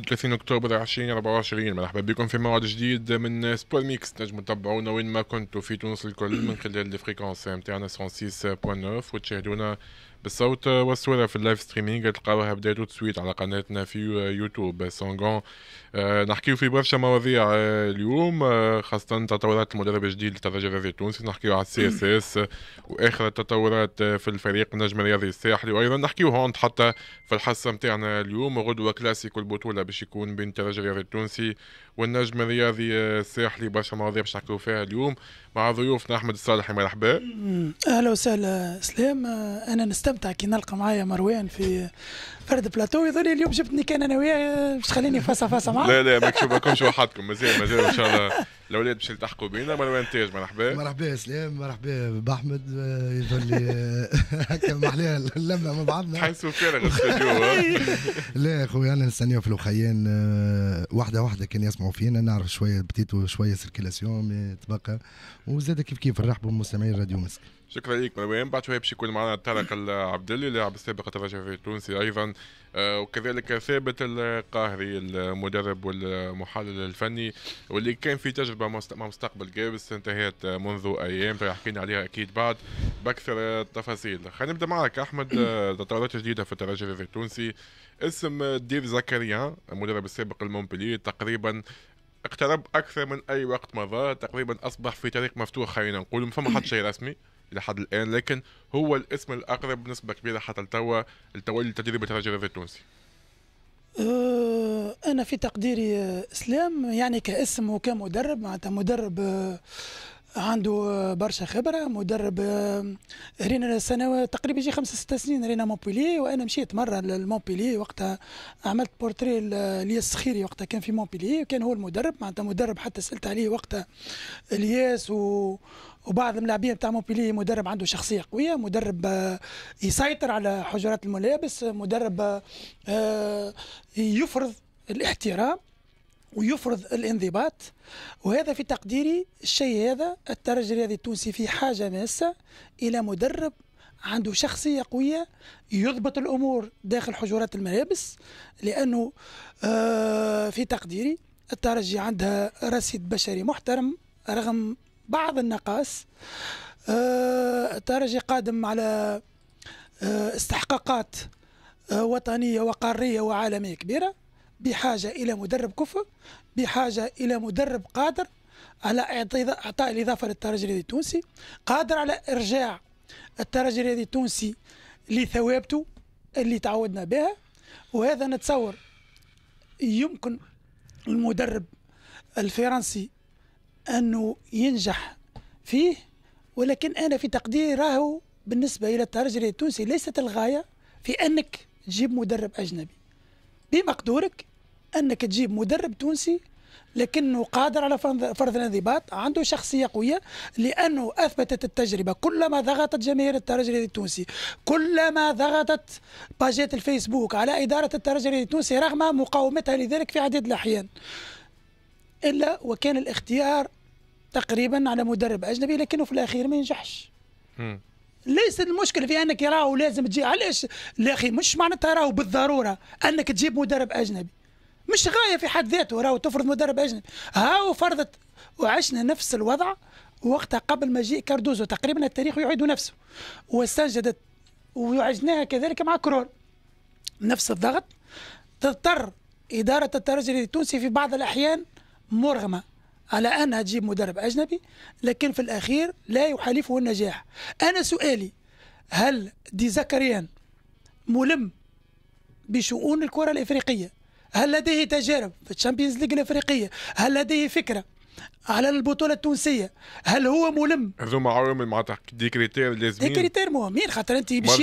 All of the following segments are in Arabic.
31 اكتوبر 2024 مرحبا بكم في موعد جديد من سبور ميكس تنجموا تتابعونا وين ما كنتوا في تونس الكل من خلال الفريكونس نتاعنا 106.9 وتشاهدونا بالصوت والصورة في اللايف ستريمينغ تلقاوها بداية تسويت على قناتنا في يوتيوب سونغون آه، نحكيو في برشا مواضيع آه، اليوم آه، خاصة تطورات المدرب الجديد للترجي الرياضي التونسي نحكيو على السي اس اس واخر التطورات في الفريق النجم الرياضي الساحلي وايضا نحكيو هون حتى في الحصة نتاعنا اليوم غدوة كلاسيكو البطولة باش يكون بين الترجي الرياضي التونسي والنجم الرياضي آه، الساحلي برشا مواضيع باش نحكيو فيها اليوم مع ضيوفنا احمد الصالحي مرحبا اهلا وسهلا اسلام آه، انا نستمتع كي نلقى معايا مروان في فرد بلاتو يظني اليوم جبتني كان انا وياه باش آه، تخليني فاسه فاسه معاه لا لا ما تشوفكمش وحدكم مازال مازال ان شاء الله الاولاد باش يلتحقوا بينا مرحبا انتاج مرحبا مرحبا سلام مرحبا باحمد آه، يظل هكا آه، محلاها اللمه مع بعضنا تحسوا فارغ الاستوديو لا خويا انا نستنيو في الخيان آه، واحده واحده كان يسمعوا فينا نعرف شويه بتيتو شويه سيركيلاسيون تبقى وزاد كيف كيف نرحبوا بمستمعي راديو مسك شكرا لك مروان بعد شويه باش يكون معنا طارق العبدلي لاعب السابق الترجى في التونسي ايضا آه، وكذلك ثابت القاهري المدرب والمحلل الفني واللي كان في تجربه مع مستقبل جابس انتهت منذ ايام لنا عليها اكيد بعد باكثر التفاصيل خلينا نبدا معك احمد آه، تطورات جديده في الترجي التونسي اسم ديف زكريا المدرب السابق لمونبلي تقريبا اقترب اكثر من اي وقت مضى تقريبا اصبح في طريق مفتوح خلينا نقول ما فما حد شيء رسمي الى حد الان لكن هو الاسم الاقرب بنسبه كبيره حتى لتوا لتولي تجربه الرجل التونسي أه، انا في تقديري آه، اسلام يعني كاسم وكمدرب معناتها مدرب آه، عنده آه، برشا خبره مدرب آه، رينا سنوات تقريبا يجي خمسة ستة سنين رينا مونبيلي وانا مشيت مره لمونبيلي وقتها عملت بورتري الياس الصخيري وقتها كان في مونبيلي وكان هو المدرب معناتها مدرب حتى سالت عليه وقتها الياس و وبعض الملاعبين تاع مونبيلي مدرب عنده شخصيه قويه مدرب آه، يسيطر على حجرات الملابس مدرب يفرض الاحترام ويفرض الانضباط وهذا في تقديري الشيء هذا الترجي الرياضي التونسي في حاجة ماسة إلى مدرب عنده شخصية قوية يضبط الأمور داخل حجرات الملابس لأنه آه، في تقديري الترجي عندها رصيد بشري محترم رغم بعض النقائص آه، الترجي قادم على آه، استحقاقات وطنية وقارية وعالمية كبيرة بحاجة إلى مدرب كفء بحاجة إلى مدرب قادر على إعطاء الإضافة للترجي الرياضي التونسي قادر على إرجاع الترجي الرياضي التونسي لثوابته اللي تعودنا بها وهذا نتصور يمكن المدرب الفرنسي أنه ينجح فيه ولكن أنا في تقديري راهو بالنسبة إلى الترجي التونسي ليست الغاية في أنك تجيب مدرب أجنبي بمقدورك انك تجيب مدرب تونسي لكنه قادر على فرض الانضباط عنده شخصية قوية لأنه أثبتت التجربة كلما ضغطت جماهير الترجي التونسي كلما ضغطت باجات الفيسبوك على إدارة الترجي التونسي رغم مقاومتها لذلك في عديد الأحيان إلا وكان الاختيار تقريبا على مدرب أجنبي لكنه في الأخير ما ينجحش ليس المشكلة في انك راهو لازم تجي علاش لا اخي مش معناتها راهو بالضروره انك تجيب مدرب اجنبي مش غايه في حد ذاته راهو تفرض مدرب اجنبي هاو فرضت وعشنا نفس الوضع وقتها قبل مجيء كاردوزو تقريبا التاريخ يعيد نفسه واستنجدت وعجناها كذلك مع كرول نفس الضغط تضطر إدارة الترجي التونسي في بعض الأحيان مرغمة على أنها تجيب مدرب أجنبي لكن في الأخير لا يحالفه النجاح أنا سؤالي هل دي زكريان ملم بشؤون الكرة الإفريقية هل لديه تجارب في الشامبيونز ليج الافريقيه هل لديه فكره على البطولة التونسية هل هو ملم هذوما عوامل معناتها دي كريتير لازمين دي كريتير مهمين خاطر انت باش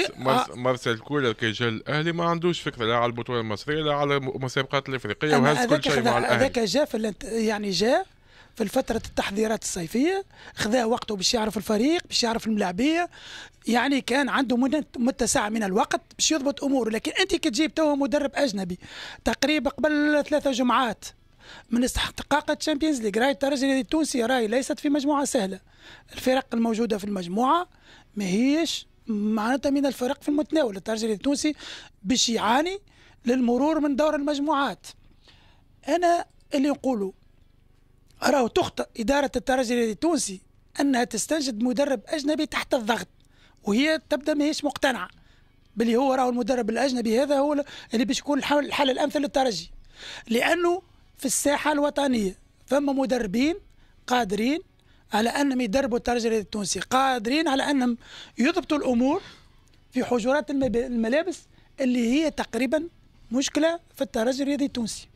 مارسيل كولر كي جا الاهلي ما عندوش فكرة لا على البطولة المصرية لا على المسابقات الافريقية وهز كل شيء مع الاهلي هذاك جا في يعني جا في فترة التحضيرات الصيفية خذا وقته باش يعرف الفريق باش يعرف الملاعبية يعني كان عنده متسع من الوقت باش يضبط أموره لكن أنت كتجيب توا مدرب أجنبي تقريبا قبل ثلاثة جمعات من استحقاق الشامبيونز ليغ راهي الترجي التونسي راهي ليست في مجموعة سهلة الفرق الموجودة في المجموعة ماهيش معناتها من الفرق في المتناول الترجي التونسي باش يعاني للمرور من دور المجموعات أنا اللي نقوله أراه تخطئ إدارة الترجي التونسي أنها تستنجد مدرب أجنبي تحت الضغط وهي تبدا ماهيش مقتنعة باللي هو راهو المدرب الأجنبي هذا هو اللي باش يكون الحل الأمثل للترجي لأنه في الساحة الوطنية فما مدربين قادرين على أنهم يدربوا الترجي التونسي قادرين على أنهم يضبطوا الأمور في حجرات الملابس اللي هي تقريبا مشكله في الترجي الرياضي التونسي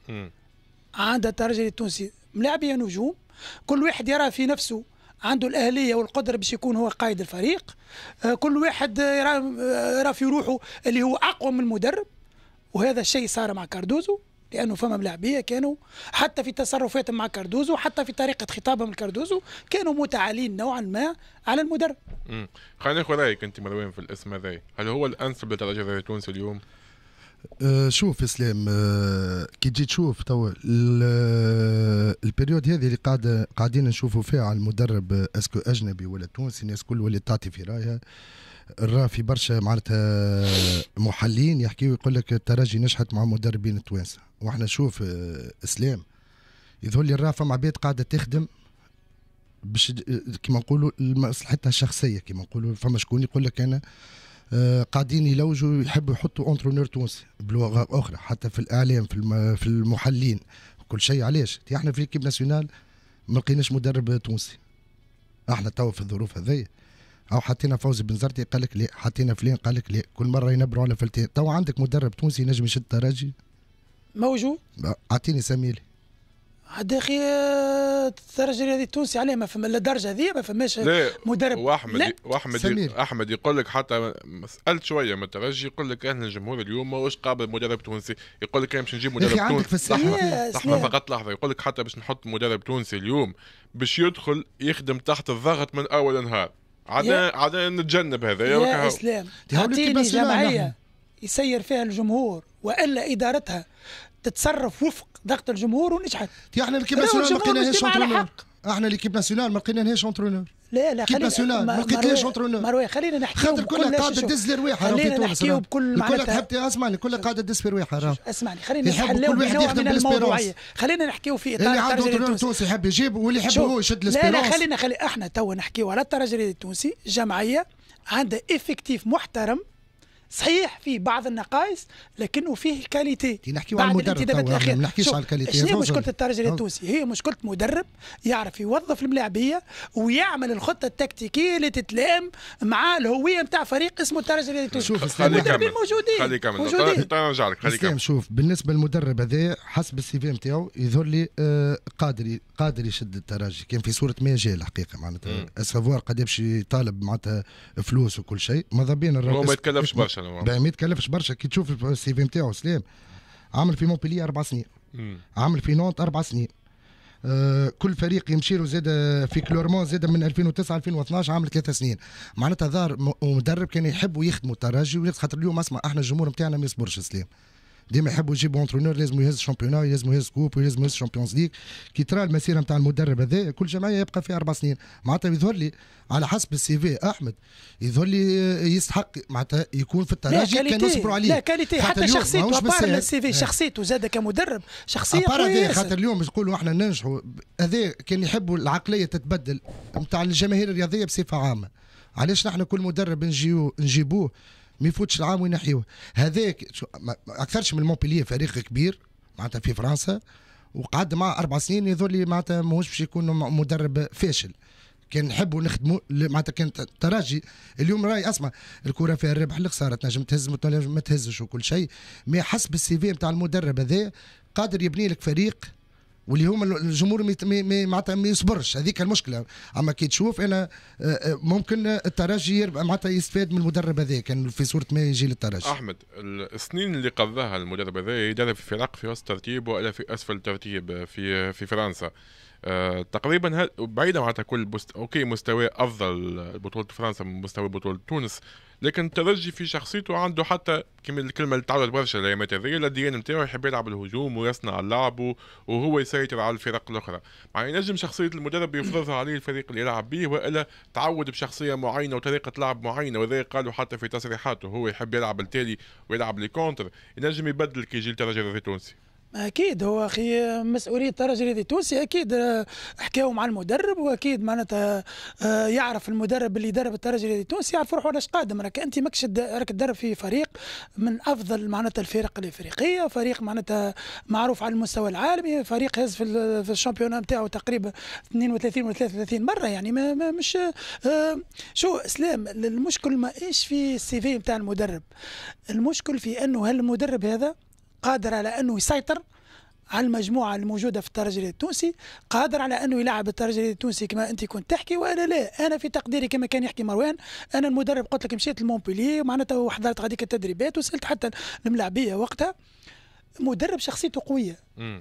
عند الترجي التونسي ملاعبيه نجوم كل واحد يرى في نفسه عنده الاهليه والقدره باش يكون هو قائد الفريق آه، كل واحد يرى آه، يرى في روحه اللي هو اقوى من المدرب وهذا الشيء صار مع كاردوزو لانه فما ملاعبيه كانوا حتى في تصرفاتهم مع كاردوزو حتى في طريقه خطابهم لكاردوزو كانوا متعالين نوعا ما على المدرب. خلينا ناخذ رايك انت مروان في الاسم هذا، هل هو الانسب للترجي التونسي اليوم؟ آه، شوف اسلام آه، كي تجي تشوف توا آه، البريود هذه اللي قاعد قاعدين نشوفوا فيها على المدرب اسكو اجنبي ولا تونسي الناس الكل ولا تعطي في رايها راه في برشا معناتها محللين يحكيوا يقول لك الترجي نجحت مع مدربين التوانسه واحنا شوف اسلام يظهر لي راه فما عباد قاعده تخدم باش كيما نقولوا لمصلحتها الشخصيه كيما نقولوا فما شكون يقول لك انا آه، قاعدين يلوجوا يحبوا يحطوا اونترونور تونسي بلغه اخرى حتى في الاعلام في في المحلين كل شيء علاش احنا في ليكيب ناسيونال ما لقيناش مدرب تونسي احنا توا في الظروف هذيا او حطينا فوزي بن زرتي قال لك لا حطينا فلان قال لك لا كل مره ينبروا على فلتان تو عندك مدرب تونسي نجم يشد الترجي موجود اعطيني سميلي عاد اخي الدرجه هذه التونسي عليه ما فما لا درجه هذه ما فماش مدرب واحمد لا. واحمد سمير. احمد يقول لك حتى سالت شويه من الترجي يقول لك احنا الجمهور اليوم واش قابل مدرب تونسي يقول لك باش نجيب مدرب تونسي لحظه فقط لحظه يقول لك حتى باش نحط مدرب تونسي اليوم باش يدخل يخدم تحت الضغط من اول نهار عاد عاد نتجنب هذا يا, يا اسلام تعطيني جمعيه نعم. يسير فيها الجمهور والا ادارتها تتصرف وفق ضغط الجمهور ونجحت احنا الكيب ناسيونال ما لقيناهاش اونترونور احنا ليكيب ناسيونال ما لقيناهاش اونترونور لا لا كيب ناسيونال ما لقيتلهاش اونترونور مروي خلينا نحكي خاطر كلها قاعده تدز لرواحها خلينا في بكل كلها تحب اسمعني كلها قاعده تدز في رواحها اسمعني خلينا نحكي كل واحد يخدم بالاسبيرونس خلينا نحكيو في اطار اللي عنده اونترونور تونسي يحب يجيب واللي يحب هو يشد الاسبيرونس لا لا خلينا خلي احنا توا نحكيو على الترجي التونسي جمعيه عندها افكتيف محترم صحيح في بعض النقائص لكنه فيه كاليتي نحكيو على المدرب ما طيب، نحكيش على الكاليتي هي مشكله الترجي التونسي هي مشكله مدرب يعرف يوظف الملاعبيه ويعمل الخطه التكتيكيه اللي تتلائم مع الهويه نتاع فريق اسمه الترجي التونسي شوف المدربين موجودين خليك كمل طيب، طيب، نرجع لك خليك شوف بالنسبه للمدرب هذا حسب السي في نتاعو يظهر لي آه، قادر قادر يشد الترجي كان في صوره ما جاء الحقيقه معناتها اسافوار قد يمشي يطالب معناتها فلوس وكل شيء ماذا بينا الرئيس هو ما يتكلمش برشا برشا لا ما يتكلفش برشا كي تشوف السي في نتاعو سلام عمل في مونبيلي اربع سنين عمل في نونت اربع سنين آه كل فريق يمشي له زاد آه، في كلورمون زاد من 2009 2012 عامل ثلاثة سنين معناتها ظهر مدرب كان يحب يخدموا الترجي خاطر اليوم اسمع احنا الجمهور نتاعنا ما يصبرش سلام ديما يحبوا يجيبوا انترونور لازم يهز شامبيونات لازم يهز كوب ولازم يهز شامبيونز ليغ كي ترى المسيره نتاع المدرب هذا كل جمعيه يبقى فيها اربع سنين معناتها يظهر لي على حسب السي في احمد يظهر لي آه، يستحق معناتها يكون في الترجي كان نصبروا عليه لا كاليتي حتى شخصيته ابار السي في آه. شخصيته زاد كمدرب شخصيه قويه خاطر اليوم نقولوا احنا ننجحوا هذا كان يحبوا العقليه تتبدل نتاع الجماهير الرياضيه بصفه عامه علاش نحن كل مدرب نجيو نجيبوه ما يفوتش العام وينحيوه هذاك اكثرش من مونبليي فريق كبير معناتها في فرنسا وقعد مع اربع سنين يظهر لي معناتها ماهوش باش يكون مدرب فاشل كان نحبوا نخدموا معناتها كان تراجي اليوم راي اسمع الكره فيها الربح الخساره تنجم تهز ما تهزش وكل شيء مي حسب السي في نتاع المدرب هذا قادر يبني لك فريق واللي هما الجمهور معناتها ما يصبرش هذيك المشكله اما كي تشوف انا آه، آه، ممكن الترجي معناتها يستفاد من المدرب هذا كان في صوره ما يجي للترجي احمد السنين اللي قضاها المدرب هذا يدرب في فرق في وسط الترتيب والا في اسفل الترتيب في في فرنسا أه تقريبا بعيدا معناتها كل بست... اوكي مستوى افضل بطوله فرنسا من مستوى بطوله تونس لكن الترجي في شخصيته عنده حتى كما الكلمه اللي تعودت برشا الايامات هذيا الديان نتاعو يحب يلعب الهجوم ويصنع اللعب وهو يسيطر على الفرق الاخرى مع يعني ينجم شخصيه المدرب يفرضها عليه الفريق اللي يلعب به والا تعود بشخصيه معينه وطريقه لعب معينه وهذا قالوا حتى في تصريحاته هو يحب يلعب التالي ويلعب لي كونتر ينجم يبدل كي يجي الترجي التونسي اكيد هو اخي مسؤوليه الترجي الرياضي التونسي اكيد آه، حكاو مع المدرب واكيد معناتها آه، يعرف المدرب اللي درب الترجي الرياضي التونسي يعرف روحه علاش قادم راك انت ماكش راك تدرب في فريق من افضل معناتها الفرق الافريقيه فريق معناتها معروف على المستوى العالمي فريق هز في الشامبيون نتاعو تقريبا 32 ولا 33 مره يعني ما, ما مش آه، شو اسلام المشكل ما ايش في السي في نتاع المدرب المشكل في انه هل المدرب هذا قادر على أنه يسيطر على المجموعة الموجودة في الترجي التونسي قادر على أنه يلعب الترجي التونسي كما أنت كنت تحكي وأنا لا أنا في تقديري كما كان يحكي مروان أنا المدرب قلت لك مشيت لمونبولي معناتها وحضرت غاديك التدريبات وسألت حتى الملاعبية وقتها مدرب شخصيته قوية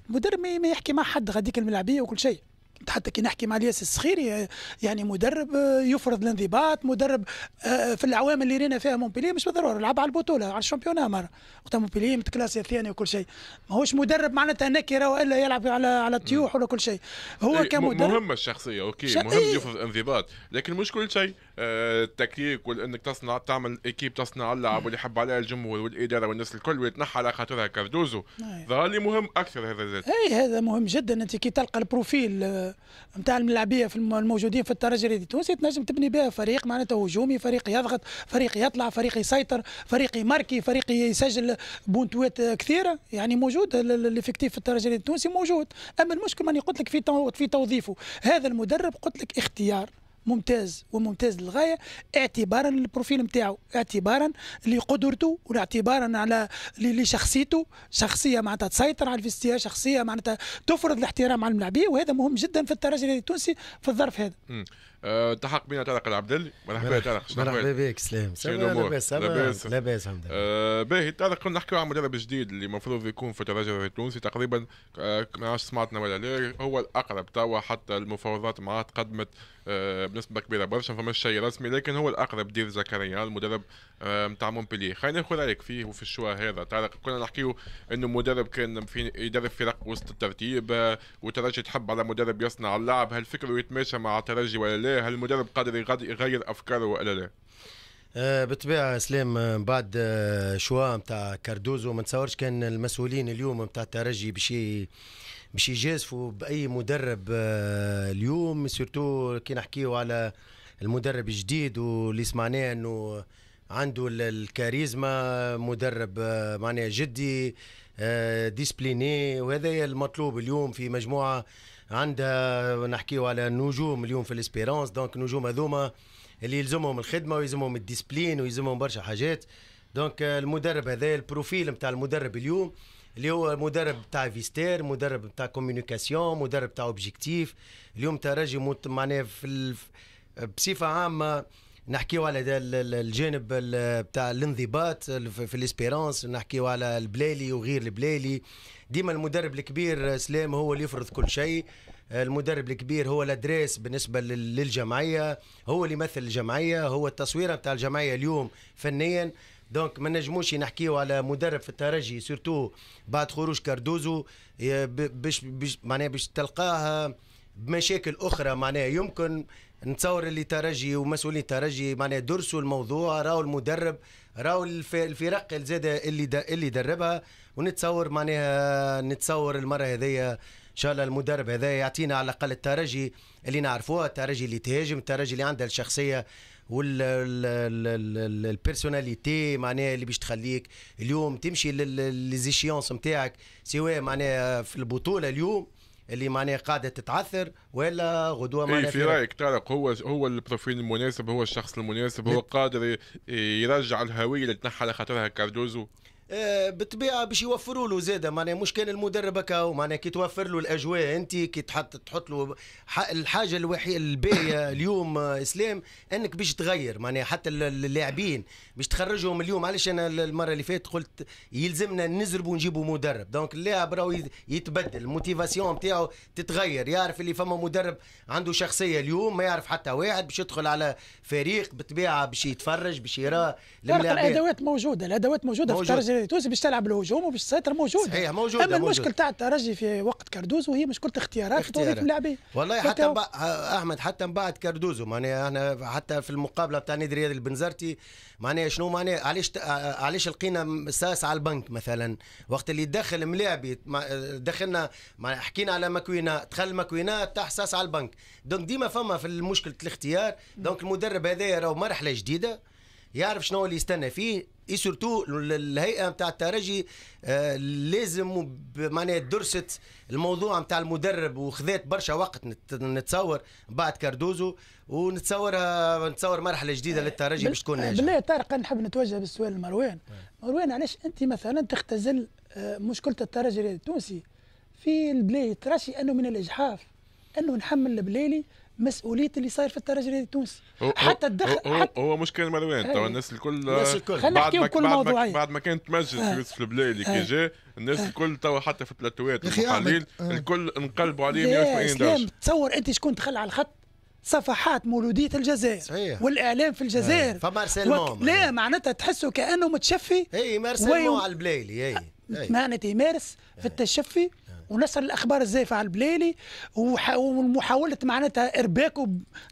مدرب ما يحكي مع حد غاديك الملاعبية وكل شيء حتى كي نحكي مع الياس السخيري يعني مدرب آه، يفرض الانضباط مدرب آه، في العوام اللي رينا فيها مونبيلي مش بالضروره لعب على البطوله على الشامبيونا مره وقتها مونبيلي متكلاسي الثاني وكل شيء ماهوش مدرب معناتها نكره والا يلعب على على الطيوح ولا كل شيء هو إيه، كمدرب مهمه الشخصيه اوكي مهم يفرض انضباط لكن مش كل شيء التكليك وانك تصنع تعمل ايكيب تصنع اللعب نعم. واللي يحب عليها الجمهور والاداره والناس الكل ويتنحى على خاطرها كاردوزو نعم. ظهر لي مهم اكثر هذا زاد اي هذا مهم جدا انت كي تلقى البروفيل نتاع آه، الملاعبيه في الموجودين في الترجي التونسي تنجم تبني بها فريق معناته هجومي فريق يضغط فريق يطلع فريق يسيطر فريق يماركي فريق يسجل بونتوات كثيره يعني موجود الافكتيف في الترجي التونسي موجود اما المشكل ماني قلت لك في في توظيفه هذا المدرب قلت لك اختيار ممتاز وممتاز للغايه اعتبارا للبروفيل نتاعو اعتبارا لقدرته واعتبارا على لشخصيته شخصيه معناتها تسيطر على الفيستيا شخصيه معناتها تفرض الاحترام على الملاعبيه وهذا مهم جدا في الترجي التونسي في الظرف هذا التحق بنا طارق العبدلي مرحبا يا طارق مرحبا بك سلام لاباس لاباس لاباس الحمد لله باهي طارق كنا نحكيو عن مدرب جديد اللي المفروض يكون في الترجي التونسي تقريبا آه، ما عادش سمعتنا ولا لا هو الاقرب توا حتى المفاوضات معاه تقدمت آه، بنسبه كبيره برشا فما شيء رسمي لكن هو الاقرب دير زكريا المدرب نتاع آه، مونبلي خلينا ناخذ رايك فيه وفي الشوا هذا طارق كنا نحكيو انه مدرب كان في يدرب فرق وسط الترتيب والترجي تحب على مدرب يصنع اللعب هل فكره يتماشى مع الترجي ولا لا البدايه هل المدرب قادر يغير افكاره ولا لا؟ آه، بالطبيعه سليم آه، بعد آه، شواء نتاع كاردوزو ما نتصورش كان المسؤولين اليوم نتاع الترجي باش باش يجازفوا باي مدرب اليوم سورتو كي نحكيو على المدرب الجديد واللي سمعناه انه عنده الكاريزما مدرب معناه جدي ديسبليني وهذا المطلوب اليوم في مجموعه عندها نحكيو على نجوم اليوم في الاسبيرونس دونك نجوم هذوما اللي يلزمهم الخدمه ويلزمهم الديسبلين ويلزمهم برشا حاجات دونك المدرب هذا البروفيل نتاع المدرب اليوم اللي هو مدرب تاع فيستير مدرب تاع كوميونيكاسيون مدرب تاع اوبجيكتيف اليوم تراجي معناها في بصفه عامه نحكيو على الجانب بتاع الانضباط في الاسبيرانس نحكيو على البلايلي وغير البلايلي ديما المدرب الكبير سلام هو اللي يفرض كل شيء المدرب الكبير هو الادريس بالنسبه للجمعيه هو اللي يمثل الجمعيه هو التصويره بتاع الجمعيه اليوم فنيا دونك ما نجموش نحكيو على مدرب في الترجي سورتو بعد خروج كاردوزو باش معناها باش تلقاه بمشاكل اخرى معناها يمكن نتصور اللي ترجي ومسؤولين ترجي معناها درسوا الموضوع راهو المدرب راهو الفرق الزاده اللي اللي دربها ونتصور معناها نتصور المره هذيا ان شاء الله المدرب هذا يعطينا على الاقل الترجي اللي نعرفوها الترجي اللي تهاجم الترجي اللي عندها الشخصيه والبيرسوناليتي معناها اللي باش تخليك اليوم تمشي للزيشيونس نتاعك سواء معناها في البطوله اليوم اللي معناها قاعده تتعثر ولا غدوه إيه، معناها في رايك طارق هو هو البروفيل المناسب هو الشخص المناسب هو قادر يرجع الهويه اللي تنحى على خاطرها كاردوزو آه، بالطبيعه باش يوفروا له زاده معناها مش كان المدرب هكا معناها كي توفر له الاجواء انت كي تحط تحط له الحاجه الوحيده الباهيه اليوم آه، اسلام انك باش تغير معناها حتى اللاعبين باش تخرجهم اليوم علاش انا المره اللي فاتت قلت يلزمنا نزربوا ونجيبوا مدرب دونك اللاعب راهو يتبدل الموتيفاسيون نتاعو تتغير يعرف اللي فما مدرب عنده شخصيه اليوم ما يعرف حتى واحد باش يدخل على فريق بالطبيعه باش يتفرج باش يراه الادوات موجوده الادوات موجوده, موجودة. في الترجي الدوري التونسي باش تلعب الهجوم وباش تسيطر موجود صحيح موجود اما المشكل تاع الترجي في وقت كاردوزو هي مشكله اختيارات وتوظيف اللاعبين والله حتى احمد حتى من بعد كاردوزو معناها احنا حتى في المقابله تاع نادي رياضي البنزرتي معناها شنو معناها علاش آه، علاش لقينا ساس على البنك مثلا وقت اللي دخل ملاعبي دخلنا حكينا على ماكوينا دخل ماكوينا تاع ساس على البنك دونك ديما فما في مشكله الاختيار دونك المدرب هذايا راهو مرحله جديده يعرف شنو اللي يستنى فيه سورتو الهيئه نتاع الترجي آه، لازم معناها درست الموضوع نتاع المدرب وخذات برشا وقت نتصور بعد كاردوزو ونتصور نتصور مرحله جديده آه، للترجي باش تكون آه، ناجحه. بالله طارق نحب نتوجه بالسؤال لمروان. مروان علاش انت مثلا تختزل مشكله الترجي التونسي في البلاي ترشي انه من الاجحاف انه نحمل البلايلي مسؤوليه اللي صاير في الترجي التونسي حتى الدخل هو, حتى هو كان مروان توا إيه. الناس الكل الناس الكل خلينا نحكيو بكل موضوعيه بعد ما كانت تمجد آه. يوسف البلايلي كي إيه. جا الناس آه. الكل توا حتى في التلاتوات والمحاليل آه. الكل انقلبوا عليه 180 درجه تصور انت شكون دخل على الخط صفحات مولوديه الجزائر صحيح. والاعلام في الجزائر إيه. فما وك... لا معناتها تحسه كانه متشفي اي مارسيلمون وي... على البلايلي اي معناتها يمارس في التشفي ونشر الاخبار الزائفه على البلالي ومحاوله معناتها ارباكه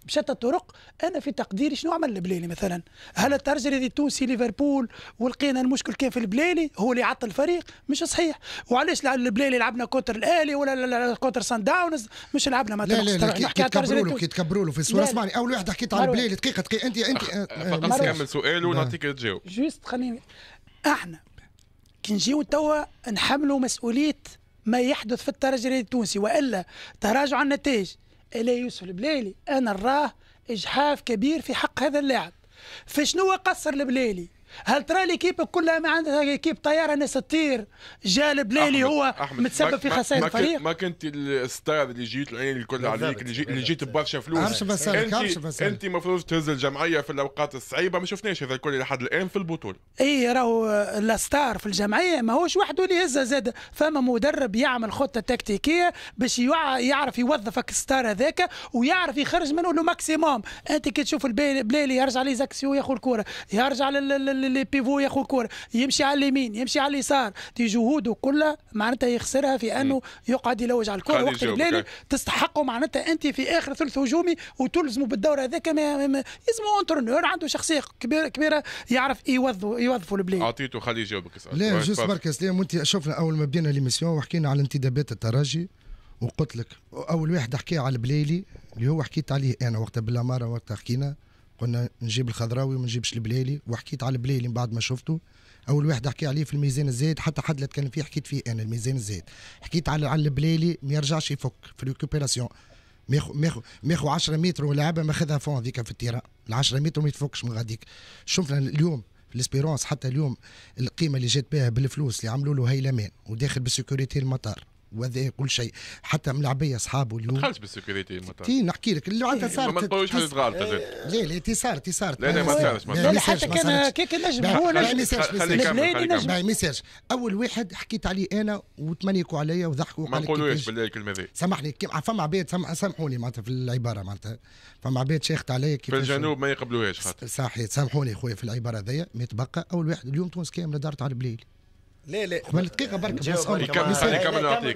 بشتى الطرق انا في تقديري شنو عمل البلالي مثلا هل الترجي التونسي ليفربول ولقينا المشكل كان في البلالي هو اللي عطل الفريق مش صحيح وعلاش البلالي لعبنا كوتر الاهلي ولا كوتر سان داونز مش لعبنا ما لا لا لا كي تكبروا له كي تكبروا له في الصوره اسمعني اول واحد حكيت على البلالي دقيقه دقيقه انت انت أه، فقط كمل سؤال ونعطيك تجاوب جوست خليني احنا كي نجيو توا نحملوا مسؤوليه ما يحدث في الترجي التونسي والا تراجع النتائج الا يوسف البلالي انا نراه اجحاف كبير في حق هذا اللاعب فشنو قصر البلالي هل ترى ليكيب كلها ما عندها ليكيب طياره ناس تطير جالب ليلي هو أحمد متسبب في خسائر الفريق ما كنت الستار اللي جيت العين يعني الكل عليك اللي, جيت, اللي جيت ببرشا فلوس انت انت المفروض تهز الجمعيه في الاوقات الصعيبه ما شفناش هذا الكل لحد الان في البطوله اي راهو الستار في الجمعيه ما هوش وحده اللي يهزها زاد فما مدرب يعمل خطه تكتيكيه باش يعرف يوظفك الستار هذاك ويعرف يخرج منه لو ماكسيموم انت كي تشوف البليلي يرجع لي زاكسيو ياخذ الكوره يرجع لل لي بيفو ياخذ كور يمشي على اليمين يمشي على اليسار دي جهوده كلها معناتها يخسرها في انه يقعد يلوج على الكره وقت الليل تستحقه معناتها انت في اخر ثلث هجومي وتلزمه بالدور هذاك يلزمه انترنور عنده شخصيه كبيره كبيره يعرف يوظفوا يوظفوا البلاي اعطيته خلي يجاوبك لا طيب، جوست مركز ليه وانت شفنا اول ما بدينا ليميسيون وحكينا على انتدابات الترجي وقلت لك اول واحد حكى على البليلي اللي هو حكيت عليه انا وقتها بالاماره وقتها حكينا قلنا نجيب الخضراوي وما نجيبش البلايلي وحكيت على البلايلي من بعد ما شفته اول واحد حكي عليه في الميزان الزايد حتى حد لا تكلم فيه حكيت فيه انا الميزان الزايد حكيت على على البلايلي ما يرجعش يفك في ما ياخذ ما ياخذ 10 متر ولعبه ماخذها فون هذيك في التيران ال 10 متر ما يتفكش من غاديك شفنا اليوم الاسبيرونس حتى اليوم القيمه اللي جات بها بالفلوس اللي عملوا له هيلمان وداخل بسيكوريتي المطار وهذا كل شيء حتى ملعبيه اصحابه اليوم ما بالسكيورتي المطار تي نحكي لك اللي عندها إيه، صار ما نقولوش حاجه غلطه لا لا تي صار تي صار لا لا ما صارش إيه، ما صارش حتى كان كيك نجم هو نجم ما يسالش اول واحد حكيت عليه انا وتمنيكوا عليا وضحكوا ما نقولوش بالله الكلمه هذه سامحني فما عباد سامحوني معناتها في العباره معناتها فما عباد شيخت عليا في الجنوب ما يقبلوهاش خاطر صحيح سامحوني خويا في العباره هذيا ما تبقى اول واحد اليوم تونس كامله دارت على البليل لا لا قبل دقيقه برك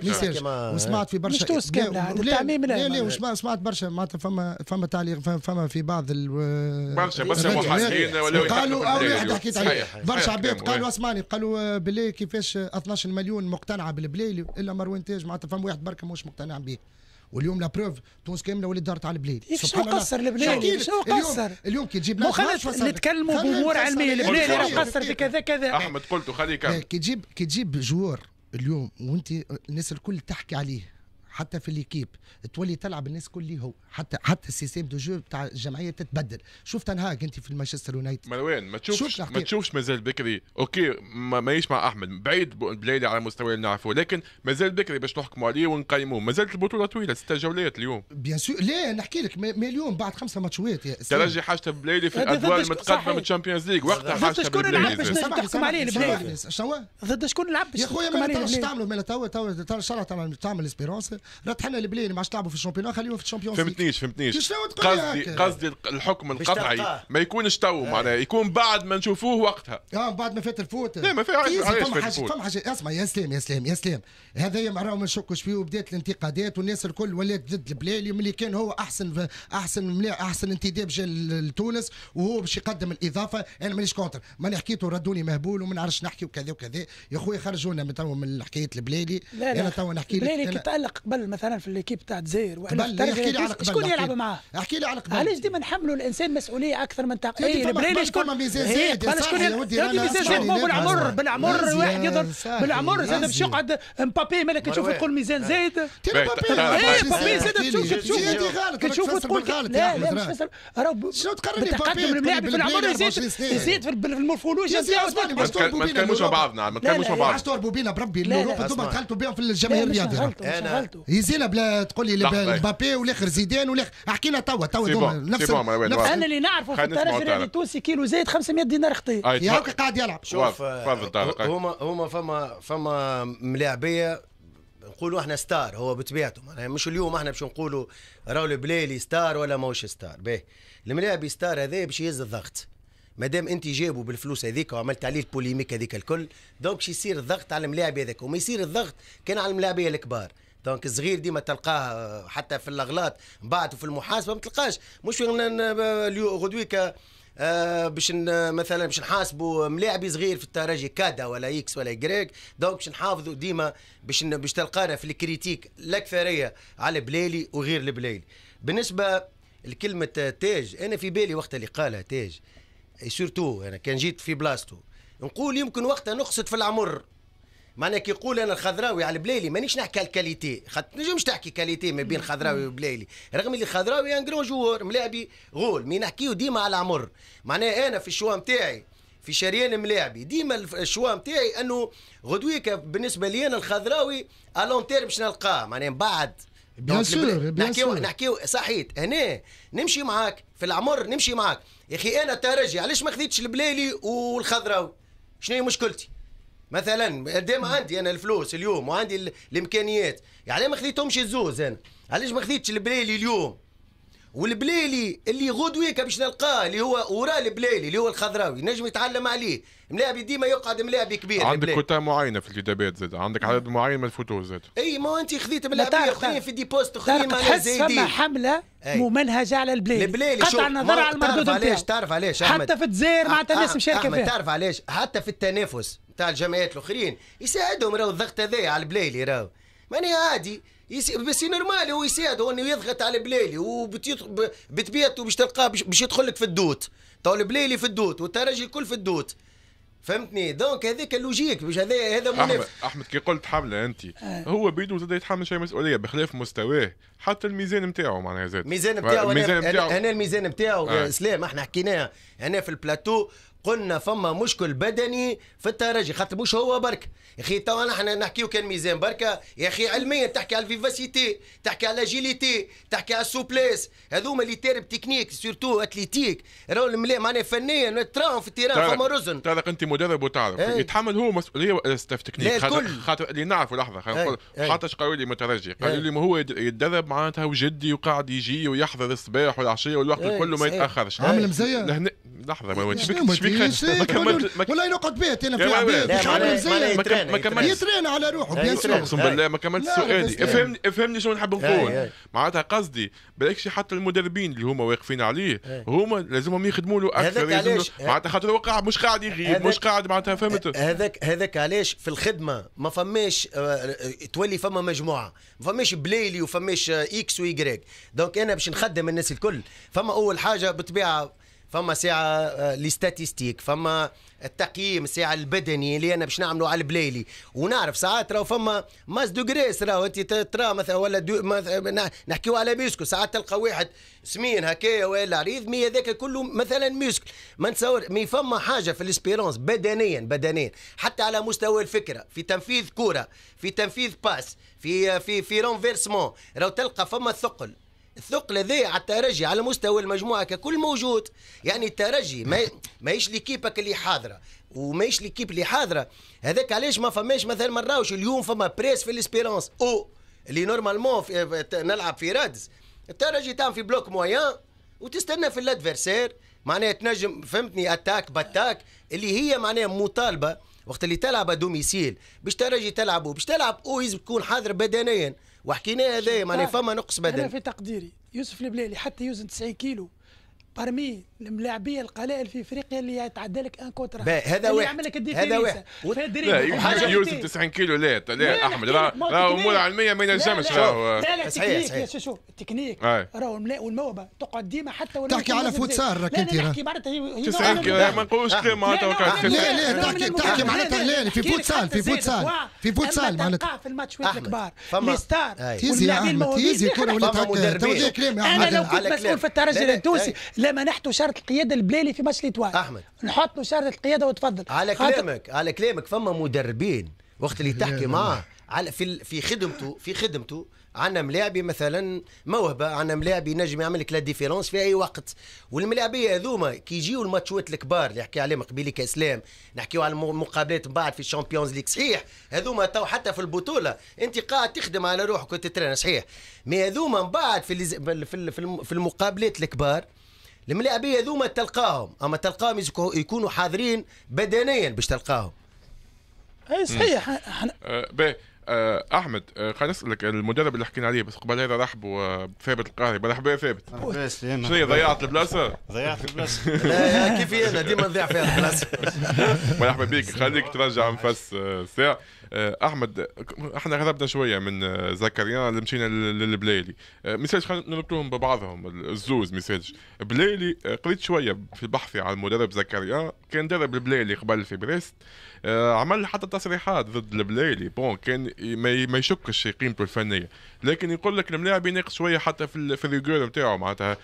نسيت وسمعت في برشا مش تونس التعميم لا لا وسمعت برشا معناتها فما فما تعليق فما في بعض برشا برشا محاسبين قالوا اه واحد حكيت عليه برشا عباد قالوا اسمعني قالوا بالله كيفاش 12 مليون مقتنعه بالبلاي الا مروان تاج معناتها فما واحد برك مش مقتنع به واليوم لا بروف تونس كامله ولات دارت على البلاد شنو قصر البلاد شنو قصر اليوم كي تجيب خلاص نتكلموا بامور علميه البلاد راه قصر في كذا كذا احمد قلت خليك كي تجيب كي تجيب جوار اليوم وانت الناس الكل تحكي عليه حتى في ليكيب تولي تلعب الناس كل هو حتى حتى السيستم دو جو بتاع الجمعيه تتبدل شوف تنهاك انت في مانشستر يونايتد مروان ما تشوفش ما تشوفش مازال بكري اوكي ماهيش مع احمد بعيد بلايلي على مستوى اللي نعرفه لكن مازال بكري باش نحكموا عليه ونقيموه مازالت البطوله طويله ست جولات اليوم بيان سور لا نحكي لك ما اليوم بعد خمسه ماتشوات يا ترجي حاجته بلايلي في الادوار المتقدمه من الشامبيونز ليج وقتها حاجته شكون لعب باش تحكم عليه البلايلي شنو ضد شكون لعب يا خويا ما تعملوا تو تو ان شاء الله تعمل اسبيرونس رتح لنا البلاد ما عادش تلعبوا في الشامبيون خليهم في الشامبيون فهمتنيش فهمتنيش قصدي قصدي الحكم القطعي ما يكونش تو إيه. معناها يكون بعد ما نشوفوه وقتها اه بعد ما فات الفوت لا إيه، ما في علاش فات الفوت فما حاجه اسمع يا سلام يا سلام يا سلام هذايا راهو ما نشكوش فيه وبدات الانتقادات والناس الكل ولات ضد البلالي ملي كان هو احسن احسن احسن انتداب جا لتونس وهو باش يقدم الاضافه انا مانيش كونتر ماني حكيته ردوني مهبول وما نعرفش نحكي وكذا وكذا يا خويا خرجونا من الحكايه من لا البلالي انا تو نحكي لك البلالي كي قبل مثلا في الليكيب تاع زير قبل احكي لي على قبل شكون يلعب معاه؟ احكي لي على قبل علاش ديما نحملوا الانسان مسؤوليه اكثر من تعقيد إيه البريلي شكون ميزان زايد يا بالعمر بالعمر الواحد يضرب بالعمر زاد باش يقعد مبابي مالك تشوف تقول ميزان آه. زايد مبابي زاد تشوف تشوف تشوف تقول لا لا مش فسر شنو تقرر بالتقدم اللاعب في العمر يزيد يزيد في المورفولوجيا نتاعو ما نتكلموش مع بعضنا ما نتكلموش مع بعضنا بينا بربي الاوروبا انتم دخلتوا بهم في الجماهيريه انا هيزيلا بلا تقول لي مبابي والاخر زيدان والاخر احكي لنا توا توا نفس انا اللي نعرفه في التاريخ التونسي كيلو زايد 500 دينار خطيه هاكا قاعد يلعب شوف هما هما فما فما ملاعبيه نقولوا احنا ستار هو بطبيعته معناها مش اليوم احنا باش نقولوا راهو البلايلي ستار ولا ماهوش ستار باهي الملاعب ستار هذا باش يهز الضغط مادام انت جايبه بالفلوس هذيك وعملت عليه البوليميك هذيك الكل دونك يصير الضغط على الملاعب هذاك وما يصير الضغط كان على الملاعبيه الكبار دونك الصغير ديما تلقاه حتى في الاغلاط بعد وفي المحاسبه ما تلقاش مش غدويك آه باش مثلا باش نحاسبوا ملاعبي صغير في الترجي كادا ولا اكس ولا جريك دونك باش نحافظوا ديما باش باش تلقانا في الكريتيك الاكثريه على بلالي وغير البلايلي بالنسبه لكلمه تاج انا في بالي وقت اللي قالها تاج سورتو انا كان جيت في بلاستو نقول يمكن وقتها نقصد في العمر معناها كي يقول انا الخضراوي على البلايلي مانيش نحكي على الكاليتي خاطر تنجمش تحكي كاليتي ما بين خضراوي وبلايلي رغم اللي الخضراوي ان جرون جوور ملاعبي غول مي نحكيو ديما على العمر معناها انا في الشوا نتاعي في شريان ملاعبي ديما الشوا نتاعي انه غدويك بالنسبه لي انا الخضراوي الون تيرم باش نلقاه معناها من بعد بيان سور نحكيو نحكيو صحيت هنا نمشي معاك في العمر نمشي معاك يا اخي انا ترجي علاش ما خذيتش البلايلي والخضراوي شنو هي مشكلتي مثلا قد إيه عندي انا الفلوس اليوم وعندي الامكانيات يعني ما خذيتهمش الزوز انا علاش ما خذيتش البلايلي اليوم والبلايلي اللي غدويك باش نلقاه اللي هو وراء البلايلي اللي هو الخضراوي نجم يتعلم عليه ملاعبي ديما يقعد ملاعبي كبير عندك كوتا معينه في الكتابات زاد عندك عدد معين من الفوتو زاد اي ما انت خذيت ملاعبي اخرين في بوست اخرين تحس فما حمله ممنهجه على البلايلي البلالي قطع النظر على المردود تعرف علاش تعرف علاش حتى في الجزائر معناتها الناس مشاركه فيها تعرف علاش حتى في التنافس تاع الجمعيات الاخرين يساعدهم راهو الضغط هذا على البلايلي راهو ماني عادي يسي... بس نورمال هو يساعده انه يضغط على البلايلي وبتبيته باش تلقاه باش يدخل لك في الدوت تو البلايلي في الدوت والترجي الكل في الدوت فهمتني دونك هذاك اللوجيك مش هذا هذا منافس احمد احمد كي قلت حمله انت آه. هو بيدو زاد يتحمل شي مسؤوليه بخلاف مستواه حتى الميزان نتاعو معناها زاد الميزان نتاعو هنا الميزان نتاعو آه. اسلام احنا حكيناها هنا في البلاتو قلنا فما مشكل بدني في الترجي خاطر مش هو برك يا اخي توا نحن نحكيو كان ميزان بركه يا اخي علميا تحكي على الفيفاسيتي تحكي على جيليتي تحكي على السوبليس هذوما اللي تيرب تكنيك سورتو اتليتيك راهو الملاه معناها فنيا تراهم في التيران فما رزن تعرف انت مدرب وتعرف ايه؟ يتحمل هو مسؤوليه ستاف تكنيك خاطر خاطر اللي نعرفوا لحظه خاطر إيه،, ايه؟ خاطرش قالوا لي مترجي قالوا إيه. لي ما هو يتدرب معناتها وجدي وقاعد يجي ويحضر الصباح والعشيه والوقت الكل إيه، ما يتاخرش عامل مزيان لحظه ما كملتش بك بك ما كملت والله نقعد بيت انا في عباد مش عامل زي ما كملتش يترين على روحه بيان سور اقسم بالله ما كملتش سؤالي افهمني افهمني شنو نحب نقول معناتها قصدي شي حتى المدربين اللي هما واقفين عليه هما لازمهم يخدموا له اكثر معناتها خاطر هو قاعد مش قاعد يغيب مش قاعد معناتها فهمت هذاك هذاك علاش في الخدمه ما فماش آه، آه، تولي فما مجموعه ما فماش بليلي وفماش اكس آه، واي دونك انا باش نخدم الناس الكل فما اول حاجه بالطبيعه فما ساعه آه، لي ستاتيستيك فما التقييم ساعه البدني اللي انا باش نعمله على البلايلي ونعرف ساعات راهو فما ماس دو كريس راهو انت ترى مثلا ولا دو نحكيو على ميسكو ساعات تلقى واحد سمين هكايا ولا عريض مي هذاك كله مثلا ميسكل ما نتصور مي فما حاجه في الاسبيرونس بدنيا بدنيا حتى على مستوى الفكره في تنفيذ كوره في تنفيذ باس في آه، في في رونفيرسمون راهو تلقى فما ثقل الثقل ذي على الترجي على مستوى المجموعه ككل موجود يعني الترجي ما ماهيش ليكيبك اللي حاضره وماهيش ليكيب اللي حاضره هذاك علاش ما فماش مثلا ما نراوش اليوم فما بريس في ليسبيرونس او اللي نورمالمون نلعب في رادز الترجي تعمل في بلوك مويان وتستنى في الادفيرسير معناها تنجم فهمتني اتاك باتاك اللي هي معناها مطالبه وقت اللي تلعب دوميسيل باش ترجي تلعبوا باش تلعب او تكون حاضر بدنيا وحكيناها هذايا معناها فما نقص بدني انا في تقديري يوسف البلالي حتى يوزن 90 كيلو برمي الملاعبيه القلائل في افريقيا اللي يتعدى لك ان كونترا هذا واحد يعمل لك هذا واحد 90 كيلو لا لا احمد راه امور علميه ما ينجمش راهو لا لا التكنيك صحيح شو شو التكنيك راهو والموهبه تقعد ديما حتى تحكي على فوتسار راك انت تحكي معناتها 90 كيلو ما نقولوش كلام معناتها لا لا تحكي تحكي معناتها لا في فوتسال في فوتسال في فوتسال معناتها في الماتش وين الكبار لي ستار تيزي يا احمد تيزي كلام يا احمد كلام انا لو كنت مسؤول في الترجي التونسي لا منحته شرط القياده البلالي في ماتش ليتوال احمد نحط له شرط القياده وتفضل على كلامك على كلامك فما مدربين وقت اللي تحكي معاه على في في خدمته في خدمته عندنا ملاعبي مثلا موهبه عندنا ملاعبي نجم يعمل لك لا ديفيرونس في اي وقت والملاعبيه هذوما كي يجيو الماتشات الكبار اللي حكي عليهم قبيلي كاسلام نحكيو على المقابلات من بعد في الشامبيونز ليك صحيح هذوما تو حتى في البطوله انت قاعد تخدم على روحك وتترين صحيح مي هذوما من بعد في في في المقابلات الكبار الملاعبيه ذوما تلقاهم اما تلقاهم يكونوا حاضرين بدنيا باش تلقاهم اي صحيح احنا أه، أه، احمد أه، خلينا نسالك المدرب اللي حكينا عليه بس قبل هذا رحبوا بثابت القاهري مرحبا يا ثابت شنو ضيعت البلاصه؟ ضيعت البلاصه كيف انا ديما نضيع فيها البلاصه مرحبا بك خليك ترجع نفس ساعه آه، احمد احنا غضبنا شويه من آه، زكريا اللي مشينا للبلايلي آه، مثال خلينا نربطوهم ببعضهم الزوز مثال بلايلي قريت شويه في بحثي على المدرب زكريا كان درب البلايلي قبل في بريست عمل حتى تصريحات ضد البلايلي بون كان ما يشكش في قيمته الفنيه لكن يقول لك الملاعب يناقش شويه حتى في في الريغور نتاعو معناتها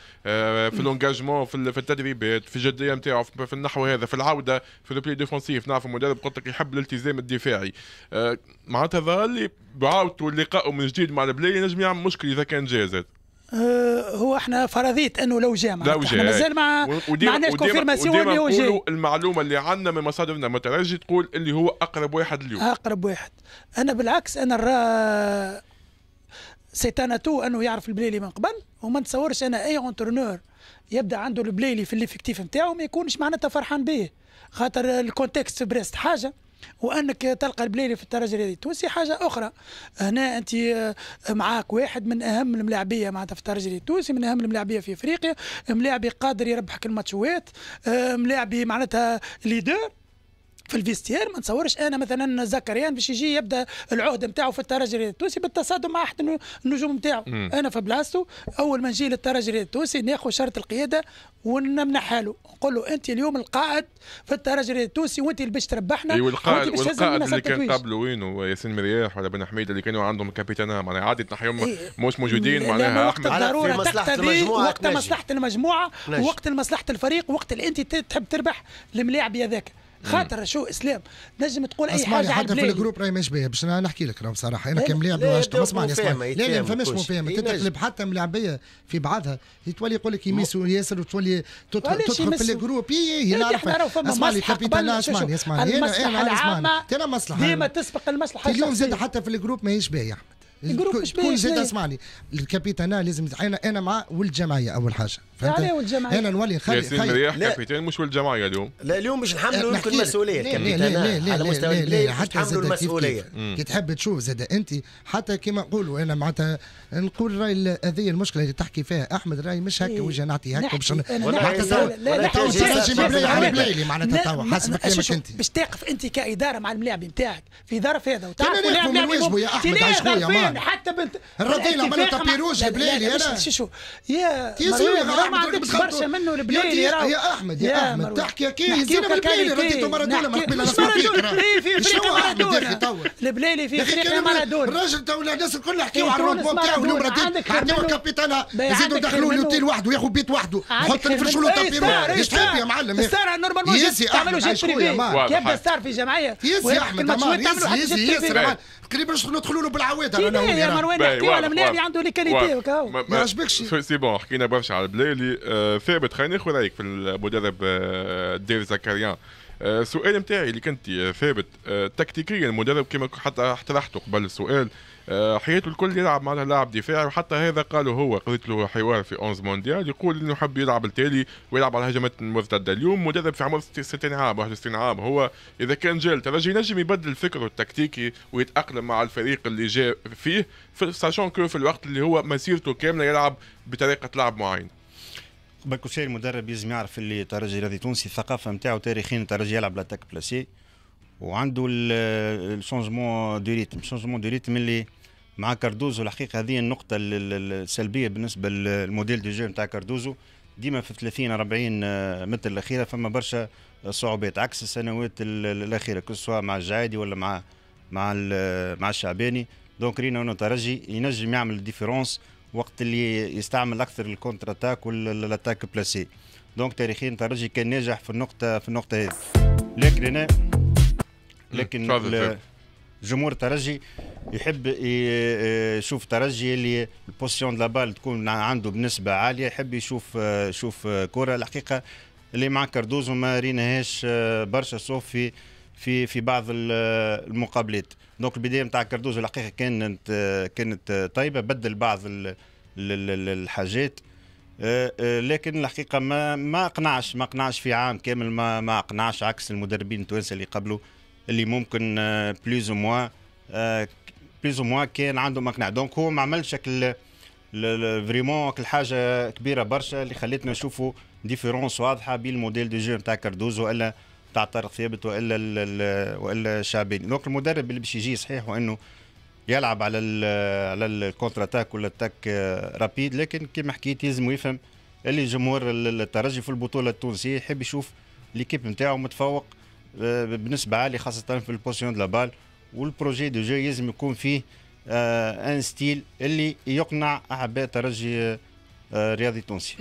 في الانجاجمون في التدريبات في الجديه نتاعو في النحو هذا في العوده في البلاي ديفونسيف نعرف المدرب قلت لك يحب الالتزام الدفاعي آه، معناتها ظهر لي بعاودته لقائه من جديد مع البلاي نجم يعمل مشكل اذا كان جاهز آه، هو احنا فرضيت انه لو جاء لو جاء مازال مع ما كونفيرماسيون اللي هو جاي المعلومه اللي عندنا من مصادرنا ما مترجي تقول اللي هو اقرب واحد اليوم اقرب واحد انا بالعكس انا نرى سيتاناتو انه يعرف البليلي من قبل وما نتصورش انا اي اونترونور يبدا عنده البليلي في الافكتيف نتاعو ما يكونش معناتها فرحان به خاطر الكونتكست في بريست حاجه وانك تلقى البليلي في الترجي الرياضي التونسي حاجه اخرى هنا انت آه، معاك واحد من اهم الملاعبيه معناتها في الترجي التونسي من اهم الملاعبيه في افريقيا ملاعبي قادر يربحك الماتشوات آه، ملاعبي معناتها ليدر في الفيستير ما نتصورش انا مثلا زكريان باش يجي يبدا العهد نتاعه في الترجي التونسي بالتصادم مع احد النجوم نتاعو انا في بلاصتو اول ما نجي للترجي التونسي ناخذ شرط القياده ونمنحها له نقول له انت اليوم القائد في الترجي التونسي وانت اللي باش تربحنا أيوة، والقائد والقائد اللي كان قبله وينه ياسين مرياح ولا بن حميد اللي كانوا عندهم كابيتانا معناها عادي تنحيهم إيه. مش موجودين معناها وقت الضروره تقتضي وقت مصلحه المجموعه وقت مصلحه الفريق وقت اللي انت تحب تربح الملاعب هذاك خاطر شو اسلام نجم تقول اي حاجه حتى في الجروب راهي ماشي بيها باش نحكي لك راهو بصراحه انا كان ملاعب واجد اسمعني اسمعني لا لا ما فماش مفاهمه تتقلب حتى ملاعبيه في بعضها تولي يقول لك يميسو ياسر وتولي تدخل تدخل في الجروب اي اي نعرف اسمعني كابيتان اسمعني اسمعني انا انا اسمعني انا مصلحه ديما تسبق المصلحه اليوم زاد حتى في الجروب ماهيش باهيه الجروب مش باهي تكون زاد اسمعني الكابيتان لازم انا انا مع والجمعيه اول حاجه علاه والجمعيه انا نولي خلي ياسين مريح كابيتان مش والجمعيه اليوم لا اليوم باش نحملوا لكم المسؤوليه كابتن على مستوى البلاد نحملوا المسؤوليه كي تحب تشوف زاد انت حتى كما نقولوا انا معناتها نقول راي هذه المشكله اللي تحكي فيها احمد راي مش هكا إيه. وجه نعطي هكا باش معناتها معناتها حسب كلامك انت باش تقف انت كاداره مع الملاعب نتاعك في ظرف هذا وتعرف الملاعب من واجبه يا احمد عايش يا حتى بنت الرضيله عملوا تابيروج بلايلي انا شو يا ما عندكش برشا منه البلاد يا احمد يا احمد تحكي كي زينا بالبلاد رديتو مارادونا ما قبل مش مارادونا في افريقيا مارادونا البلاد في افريقيا مارادونا الراجل تو الناس الكل حكيو على الروبو بتاعو اليوم رديت حكيو كابيتانا يزيدوا دخلوا اليوتيل وحده ياخذوا بيت وحده حط نفرشوا له تابيرو ايش تحب يا معلم إيه. ستار نورمالمون تعملوا جيت بريفي كيبدا ستار في جمعيه يس يا احمد يس يس تقريبا شغل ندخلوا له بالعواد انا يا مروان نحكيو على ملاعبي عنده لي كاليتي هكا ما عجبكش سي بون حكينا برشا على البلايلي آه، ثابت خليني ناخذ رايك في المدرب آه، دير زكريان آه، السؤال نتاعي اللي كنت ثابت تكتيكيا المدرب كما حتى احترحته قبل السؤال آه، حياته الكل يلعب معناها لاعب دفاعي وحتى هذا قاله هو قريت له حوار في 11 مونديال يقول انه حب يلعب التالي ويلعب على الهجمات المرتده اليوم مدرب في عمر 60 عام 61 عام هو اذا كان جا الترجي ينجم يبدل فكره التكتيكي ويتاقلم مع الفريق اللي جاء فيه ساشون كو في الوقت اللي هو مسيرته كامله يلعب بطريقه لعب معينه بكل شيء المدرب لازم يعرف اللي الترجي الرياضي تونسي الثقافه نتاعو تاريخيا الترجي يلعب لاتاك بلاسي وعنده الشونجمون دو ريتم الشونجمون دو ريتم اللي مع كاردوزو الحقيقه هذه النقطه السلبيه بالنسبه للموديل دو جو نتاع كاردوزو ديما في 30 40 آه، متر الاخيره فما برشا صعوبات عكس السنوات الاخيره كل سواء مع الجعادي ولا مع مع مع الشعباني دونك رينا انه ترجي ينجم يعمل ديفيرونس وقت اللي يستعمل اكثر الكونتر اتاك والاتاك بلاسي دونك تاريخيا ترجي كان ناجح في النقطه في النقطه هذه لكن هنا لكن جمهور ترجي يحب آه، يشوف ترجي اللي البوسيون دو تكون عنده بنسبه عاليه يحب يشوف آه، يشوف آه، كره الحقيقه اللي مع كاردوزو ما ريناهاش برشا صوف في في في بعض المقابلات دونك البدايه نتاع كاردوزو الحقيقه كانت كانت طيبه بدل بعض الحاجات لكن الحقيقه ما ما اقنعش ما اقنعش في عام كامل ما ما اقنعش عكس المدربين التوانسه اللي قبله اللي ممكن بلوز او موا بلوز او موا كان عندهم مقنع دونك هو ما عملش شكل فريمون حاجه كبيره برشا اللي خلتنا نشوفوا ديفيرونس واضحه بين الموديل دي جو نتاع كاردوز والا نتاع طارق ثابت والا والا شعباني دونك المدرب اللي باش يجي صحيح وانه يلعب على الـ على الكونتر اتاك ولا التاك آه، رابيد لكن كما حكيت يلزم يفهم اللي جمهور الترجي في البطوله التونسيه يحب يشوف ليكيب نتاعو متفوق Euh, بنسبه عالي خاصه في البوسيون دو بال والبروجي دو جو يلزم يكون فيه ان آه، ستيل اللي يقنع اعباء ترجي آه، رياضي تونسي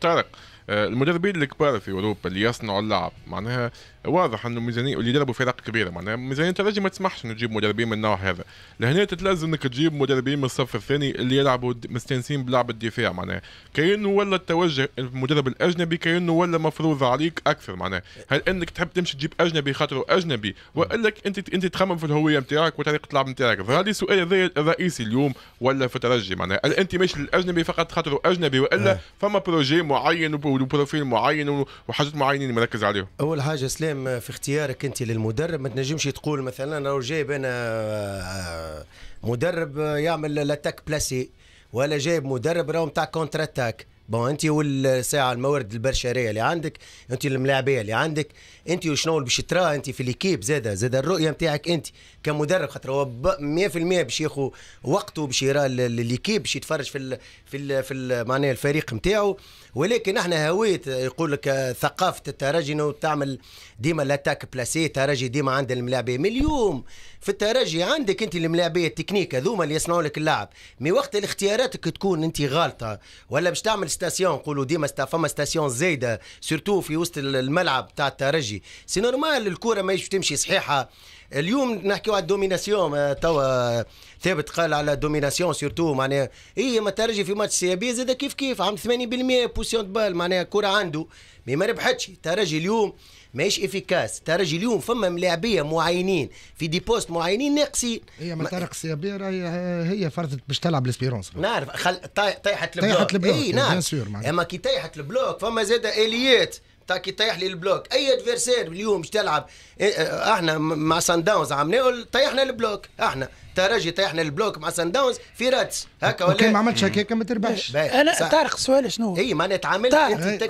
طارق آه، المدربين الكبار في اوروبا اللي يصنعوا اللعب معناها واضح انه ميزانيه واللي يدربوا فرق كبيره معناها ميزانيه الترجي ما تسمحش انه تجيب مدربين من النوع هذا لهنا تتلزم انك تجيب مدربين من الصف الثاني اللي يلعبوا مستانسين بلعب الدفاع معناها كانه ولا التوجه المدرب الاجنبي كانه ولا مفروض عليك اكثر معناها هل انك تحب تمشي تجيب اجنبي خاطره اجنبي والا انت انت تخمم في الهويه نتاعك وطريقه اللعب نتاعك هذا السؤال سؤال الرئيسي اليوم ولا في الترجي معناها هل انت ماشي للاجنبي فقط خاطره اجنبي والا آه. فما بروجي معين وبروفيل معين وحاجات معينين مركز عليهم اول حاجه سلام في اختيارك انت للمدرب ما تنجمش تقول مثلا لو جايب انا آه، آه، مدرب يعمل لاتاك بلاسي ولا جايب مدرب راهو نتاع كونتر اتاك بون انت والساعه الموارد البشريه اللي عندك انت الملاعبيه اللي عندك انت وشنو اللي باش تراه انت في ليكيب زاده زاد الرؤيه نتاعك انت كمدرب خاطر هو 100% باش ياخذ وقته باش يرى ليكيب باش يتفرج في الـ في الـ في معناها الفريق نتاعو ولكن احنا هويه يقول لك ثقافه الترجي انه تعمل ديما لاتاك بلاسي الترجي ديما عند الملاعبيه من اليوم في الترجي عندك انت الملاعبيه التكنيك هذوما اللي يصنعوا لك اللعب مي وقت اختياراتك تكون انت غالطه ولا باش تعمل ستاسيون نقولوا ديما فما ستاسيون زايده سورتو في وسط الملعب تاع الترجي تيجي سي نورمال الكره ماهيش تمشي صحيحه اليوم نحكيو على الدوميناسيون آه، توا آه، ثابت قال على الدوميناسيون سورتو معناها هي إيه، ما ترجي في ماتش سي إيه بي زاد كيف كيف عمل 80% بوسيون بال معناها كره عنده مي ما ربحتش ترجي اليوم ماهيش افيكاس ترجي اليوم فما ملاعبيه معينين في دي بوست معينين ناقصين هي ما طارق السيابيه راهي آه، هي فرضت باش تلعب ليسبيرونس نعرف خل... البلوك طيحت البلوك اي نعرف اما كي طيحت البلوك فما زاد اليات تاكي طيح لي البلوك اي ادفيرسير اليوم باش تلعب إيه، آه، احنا مع سان داونز عم نقول طيحنا البلوك احنا ترجي طيحنا البلوك مع سان داونز في راتس هكا ولا ما عملتش هكاك ما تربحش انا طارق سؤال شنو اي ما نتعامل انت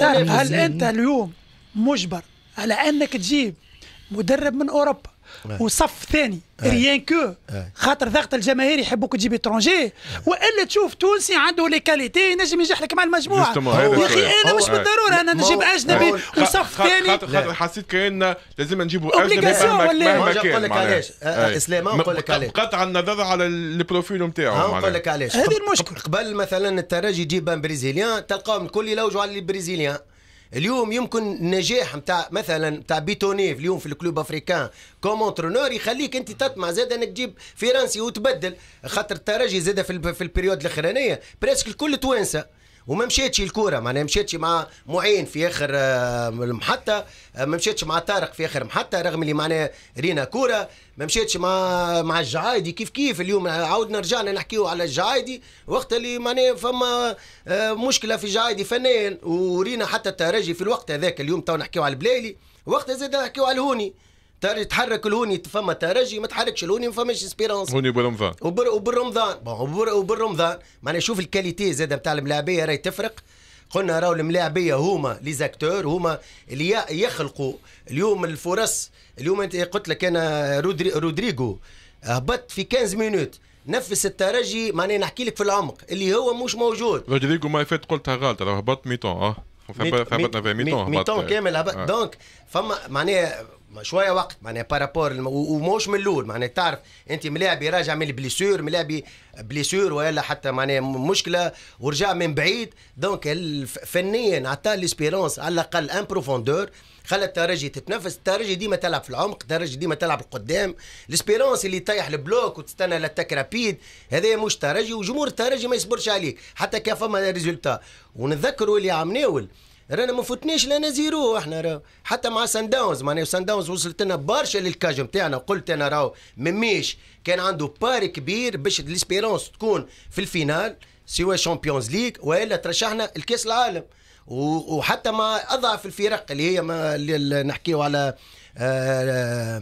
طارق هل انت اليوم مجبر على انك تجيب مدرب من اوروبا وصف ثاني ريان كو خاطر ضغط الجماهير يحبوك تجيب اترونجي والا تشوف تونسي عنده لي كاليتي ينجم ينجح لك مع المجموعه يا اخي انا مش بالضروره انا نجيب اجنبي وصف ثاني خاطر حسيت كان لازم نجيبوا اجنبي ولا كان نقول لك علاش أه، أه، اسلام نقول لك علاش قطع النظر على البروفيل نتاعو نقول لك علاش هذه المشكل قبل مثلا الترجي يجيب بريزيليان تلقاهم الكل يلوجوا على البريزيليان اليوم يمكن النجاح نتاع مثلا نتاع بيتونيف اليوم في الكلوب افريكان كوم يخليك انت تطمع زاد انك تجيب فرنسي وتبدل خاطر الترجي زاد في, في البريود الاخرانيه بريسك الكل توانسه وما مشاتش الكوره معناها مشاتش مع معين في اخر آه، المحطه آه، ما مشاتش مع طارق في اخر محطه رغم اللي معناها رينا كوره ما مشاتش مع مع الجعايدي كيف كيف اليوم عاودنا رجعنا نحكيو على الجعايدي وقت اللي معناها فما آه، مشكله في الجعايدي فنيا ورينا حتى الترجي في الوقت هذاك اليوم تو نحكيو على البلايلي وقت زاد نحكيو على الهوني تحرك الهوني فما ترجي ما تحركش الهوني ما فماش اسبيرونس هوني برمضان وبر وبالرمضان وبر وبالرمضان معناها شوف الكاليتي زاد نتاع الملاعبيه راهي تفرق قلنا راهو الملاعبيه هما لي زاكتور هما اللي يخلقوا اليوم الفرص اليوم انت قلت لك انا رودري رودريجو هبط في 15 مينوت نفس الترجي معناها نحكي لك في العمق اللي هو مش موجود رودريجو ما فات قلتها غلط هبط ميتون اه فهبطنا في ميتون ميتون كامل هبط آه. دونك فما معناها شويه وقت معناها بارابور وموش من الاول معناها تعرف انت ملاعبي راجع من البليسور ملاعبي بليسور ولا حتى معناها مشكله ورجع من بعيد دونك فنيا عطى ليسبيرونس على الاقل ان بروفوندور خلى الترجي تتنفس الترجي ديما تلعب في العمق الترجي ديما تلعب القدام ليسبيرونس اللي طيح البلوك وتستنى لاتاك رابيد هذا مش ترجي وجمهور الترجي ما يصبرش عليك حتى كان فما ريزولتا ونتذكروا اللي عم ناول رانا ما فوتنيش لنا زيرو احنا راو حتى مع سان داونز معناها سان داونز وصلت لنا برشا للكاج نتاعنا قلت انا راو مميش كان عنده باري كبير باش ليسبيرونس تكون في الفينال سواء شامبيونز ليغ والا ترشحنا الكاس العالم وحتى مع اضعف الفرق اللي هي ما اللي نحكيو على آه،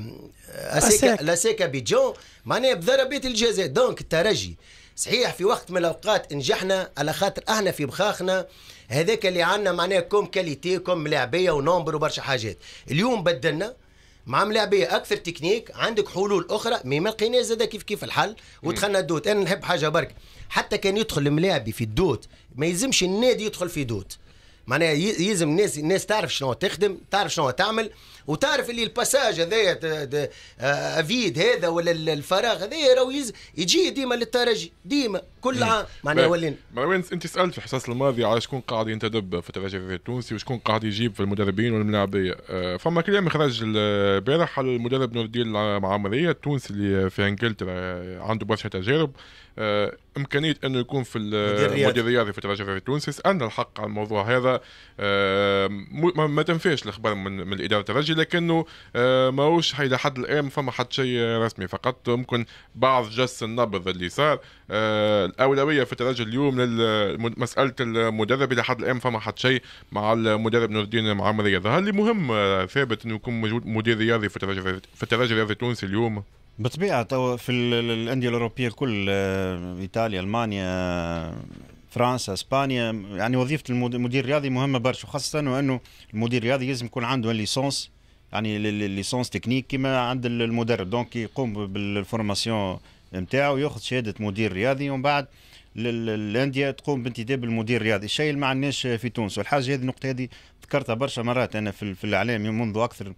آه، اسيكا لاسيكا بيجون معناها بضربات الجزاء دونك الترجي صحيح في وقت من الاوقات نجحنا على خاطر احنا في بخاخنا آه هذاك اللي عندنا معناه كوم كاليتي كوم ملاعبيه ونومبر وبرشا حاجات اليوم بدلنا مع ملاعبيه اكثر تكنيك عندك حلول اخرى مي ما لقيناش زاد كيف كيف الحل ودخلنا الدوت انا نحب حاجه برك حتى كان يدخل الملاعبي في الدوت ما يلزمش النادي يدخل في دوت معناها يلزم الناس الناس تعرف شنو تخدم تعرف شنو تعمل وتعرف اللي الباساج هذايا آه، افيد هذا ولا الفراغ هذايا راهو يجي ديما للترجي ديما كل عام معناها ولينا مروان انت سالت في الحصص الماضي على شكون قاعد ينتدب في الترجي التونسي وشكون قاعد يجيب في المدربين والملاعبيه آه، فما كلام خرج البارح على المدرب نور الدين معمريه التونسي اللي في انجلترا آه، عنده برشا تجارب امكانيه انه يكون في المدير الرياضي في الترجي التونسي سالنا الحق على الموضوع هذا ما تنفاش الاخبار من, من الاداره الترجي لكنه آه، ماهوش حيدا حد الان فما حد شيء رسمي فقط ممكن بعض جس النبض اللي صار آه، الاولويه في الترجي اليوم لمساله المدرب الى حد الان فما حد شيء مع المدرب نور الدين معمري هذا اللي مهم آه، ثابت انه يكون موجود مدير رياضي في الترجي في الرياضي التونسي اليوم بالطبيعه في الانديه الاوروبيه الكل ايطاليا المانيا فرنسا اسبانيا يعني وظيفه المدير الرياضي مهمه برشا خاصه وانه المدير الرياضي لازم يكون عنده ليسونس يعني ليسونس تكنيك كما عند المدرب دونك يقوم بالفورماسيون نتاعو ياخذ شهاده مدير رياضي ومن بعد الانديه تقوم بانتداب المدير الرياضي الشيء اللي ما عندناش في تونس والحاجه هذه النقطه هذه ذكرتها برشا مرات انا في, في الاعلام منذ اكثر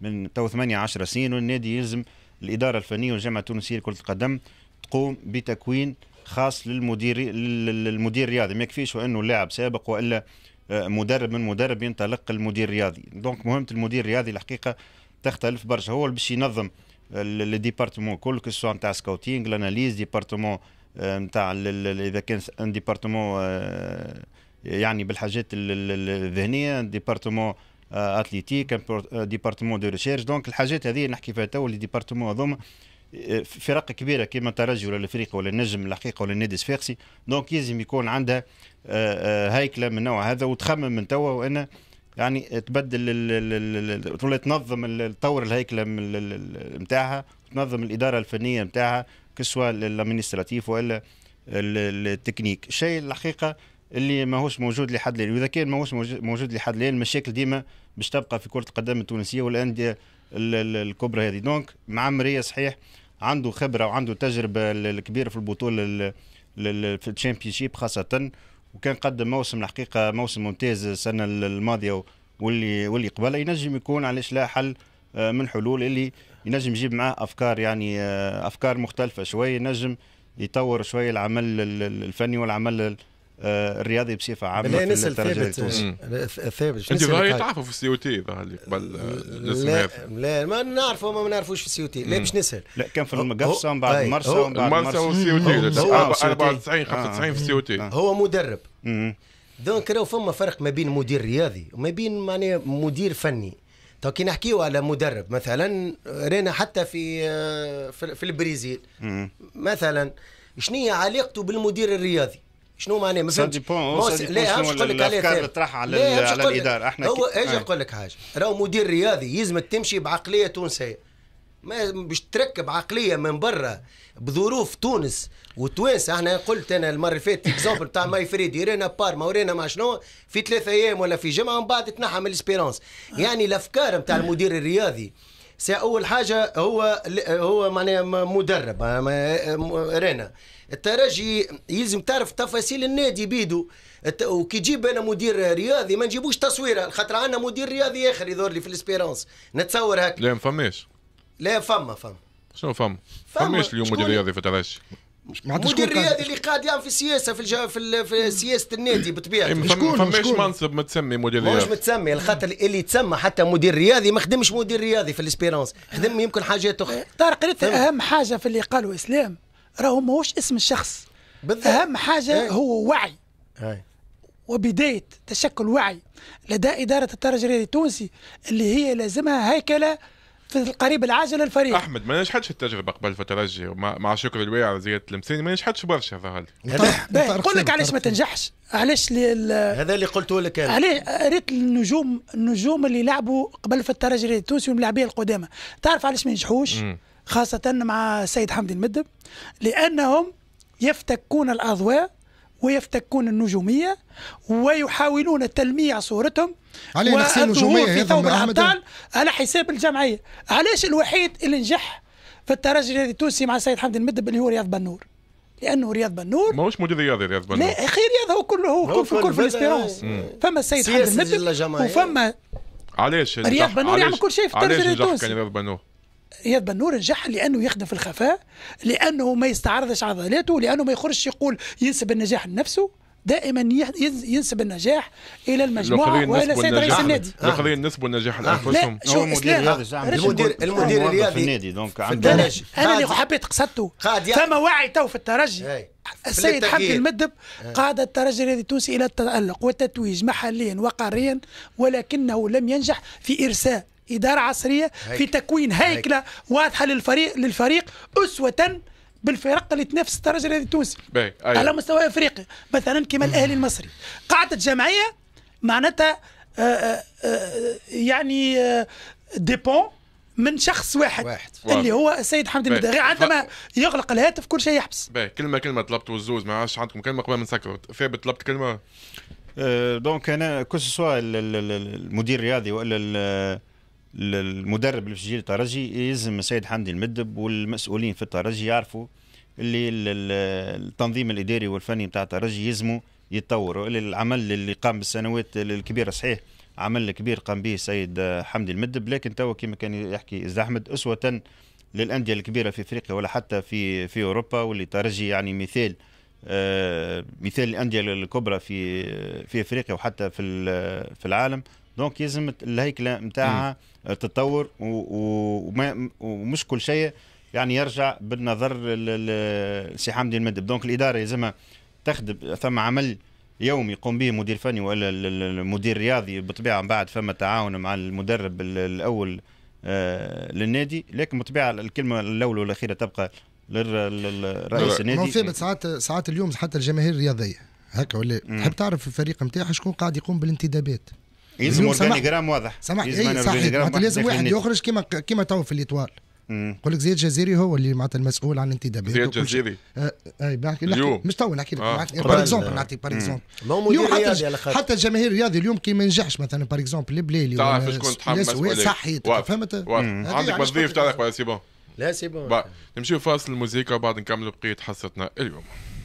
من تو 8 10 سنين والنادي يلزم الاداره الفنيه والجامعه التونسيه لكره القدم تقوم بتكوين خاص للمدير للمدير الرياضي ما يكفيش وانه اللاعب سابق والا مدرب من مدرب ينطلق المدير الرياضي دونك مهمه المدير الرياضي الحقيقه تختلف برشا هو اللي باش ينظم لي ديبارتمون كل كسوا نتاع سكاوتينغ لاناليز ديبارتمون آه، نتاع اذا كان ان ديبارتمون آه، يعني بالحاجات الذهنيه ديبارتمون آه، اتليتيك ديبارتمون دو ريشيرش دونك الحاجات هذه نحكي فيها تو اللي ديبارتمون هذوما فرق كبيره كيما الترجي ولا الافريقي ولا النجم الحقيقه ولا النادي الصفاقسي دونك لازم يكون عندها آه، آه، هيكله من نوع هذا وتخمم من توا وان يعني تبدل ولا تنظم تطور الهيكله نتاعها تنظم الاداره الفنيه نتاعها كسوا الادمينستراتيف والا التكنيك الشيء الحقيقه اللي ماهوش موجود لحد الان واذا كان ماهوش موجود لحد الان المشاكل ديما باش تبقى في كره القدم التونسيه والانديه الكبرى هذه دونك مريه صحيح عنده خبره وعنده تجربه الكبيره في البطوله في الشامبيونشيب خاصه وكان قدم موسم الحقيقه موسم ممتاز السنه الماضيه واللي واللي قبلها ينجم يكون علاش لا حل آه، من حلول اللي ينجم يجيب معاه افكار يعني آه، افكار مختلفه شويه ينجم يطور شويه العمل الفني والعمل آه، الرياضي بصفه عامه لا نسال ثابت ثابت انت ظاهر تعرفوا في السي او تي اللي قبل لا لا ما نعرفوا ما نعرفوش في السي او تي لا باش نسال لا كان في المقفصه ومن بعد مرسى ومن بعد مرسى والسي او تي 94 95 في السي او تي هو مدرب دونك راهو فما فرق ما بين مدير رياضي وما بين معناها مدير فني تو كي نحكيو على مدرب مثلا رينا حتى في آه، في, في البرازيل مثلا شنو هي علاقته بالمدير الرياضي شنو معناه مثلا لا مش نقول لك عليه على, على الاداره احنا هو ايش نقول آه. لك حاجه راهو مدير رياضي يلزم تمشي بعقليه تونسيه ما باش تركب عقليه من برا بظروف تونس وتوانسه احنا قلت انا المره اللي فاتت اكزومبل تاع ماي فريدي رينا بارما ورينا ما شنو في ثلاثة ايام ولا في جمعه ومن بعد تنحى من الاسبيرونس يعني الافكار نتاع المدير الرياضي سي اول حاجه هو هو معناها مدرب رينا آه، آه، الترجي يلزم تعرف تفاصيل النادي بيدو وكي جيب انا مدير رياضي ما نجيبوش تصويره خاطر عندنا مدير رياضي اخر يدور لي في الاسبيرونس نتصور هكا لا ما فماش لا فما فما شنو فما؟ فماش اليوم مدير رياضي في الترجي مدير رياضي اللي قاعد يعمل في السياسه في في, في سياسه النادي بطبيعته إيه، شكون فماش منصب متسمي مدير رياضي مش متسمي الخاطر اللي تسمى حتى مدير رياضي ما خدمش مدير رياضي في الاسبيرونس خدم يمكن حاجات اخرى طارق اهم حاجه في اللي قالوا اسلام راهو ماهوش اسم الشخص بالضبط. اهم حاجه أي. هو وعي أي. وبدايه تشكل وعي لدى اداره الترجي التونسي اللي هي لازمها هيكله في القريب العاجل الفريق احمد ما نجحتش التجربه قبل الترجي مع شكر الواعر زياده المسيني ما نجحتش برشا ظهر لي نقول لك علاش ما تنجحش علاش هذا اللي قلته لك انا علاش ريت النجوم النجوم اللي لعبوا قبل في الترجي التونسي والملاعبيه القدامى تعرف علاش ما ينجحوش؟ خاصة مع السيد حمدي المدب لأنهم يفتكون الأضواء ويفتكون النجومية ويحاولون تلميع صورتهم علي في ثوب الأبطال على حساب الجمعية علاش الوحيد اللي نجح في الترجي الرياضي التونسي مع السيد حمدي المدب اللي هو رياض بنور لانه رياض بنور ماهوش مدير رياضي رياض بنور لا اخي رياض هو كله هو كل في كل في الاسبيرونس فما السيد حمدي المدب وفما علاش رياض بنور يعمل كل شيء في الترجي الرياضي التونسي علاش كان رياض بنور اياد بنور نجح لانه يخدم في الخفاء لانه ما يستعرضش عضلاته لانه ما يخرجش يقول ينسب النجاح لنفسه دائما ينسب النجاح الى المجموعه والى سيد رئيس النادي الاخرين آه. نسبوا النجاح لانفسهم هو المدير الرياضي المدير المدير الرياضي النادي دونك انا اللي حبيت قصدته فما وعي تو في الترجي السيد حمدي المدب آه. قاد الترجي الرياضي التونسي الى التالق والتتويج محليا وقاريا ولكنه لم ينجح في ارساء اداره عصريه هيك. في تكوين هيكله هيك. واضحه للفريق للفريق اسوه بالفرق اللي تنافس الدرجه الرياضي التونسي أيوة. على مستوى افريقيا مثلا كما الاهلي المصري قاعده جمعيه معناتها آآ آه، آآ آه، آه، يعني ديبون من شخص واحد, واحد. اللي هو السيد حمدي المداغي عندما يغلق الهاتف كل شيء يحبس باي. كلمه كلمه طلبت وزوز ما عادش عندكم كلمه قبل ما نسكروا ثابت طلبت كلمه دونك انا كو سوا المدير الرياضي ولا المدرب اللي في الترجي يلزم السيد حمدي المدب والمسؤولين في الترجي يعرفوا اللي التنظيم الاداري والفني بتاع الترجي يلزموا يتطوروا العمل اللي قام بالسنوات الكبيره صحيح عمل كبير قام به السيد حمدي المدب لكن توا كما كان يحكي استاذ احمد اسوه للانديه الكبيره في افريقيا ولا حتى في في اوروبا واللي ترجي يعني مثال آه، مثال الانديه الكبرى في في افريقيا وحتى في في العالم دونك يلزم الهيكله نتاعها تتطور ومش كل شيء يعني يرجع بالنظر لسي حمدي المدب دونك الاداره يلزمها تخدم ثم عمل يوم يقوم به مدير فني ولا المدير الرياضي بالطبيعه من بعد فما تعاون مع المدرب الاول آه، للنادي لكن بالطبيعه الكلمه الاولى والاخيره تبقى للرئيس النادي ثابت ساعات ساعات اليوم حتى الجماهير الرياضيه هكا ولا تحب تعرف الفريق نتاعها شكون قاعد يقوم بالانتدابات يلزم اورجانيجرام واضح سمح يلزم واضح لازم واحد يخرج كيما كيما تو في الاطوال يقول لك زياد جزيري هو اللي معناتها المسؤول عن الانتدابات زياد جزيري اي آه، آه، نحكي بحكي اليوم مش تو نحكي لك بار اكزومبل نعطيك بار اكزومبل اليوم حتى حتى الجماهير الرياضي اليوم كي ما نجحش مثلا بار اكزومبل البلالي تعرف شكون تحمس صحي فهمت عندك وظيفه تعرف سي بون لا سي بون نمشيو فاصل الموسيقى وبعد نكملوا بقيه حصتنا اليوم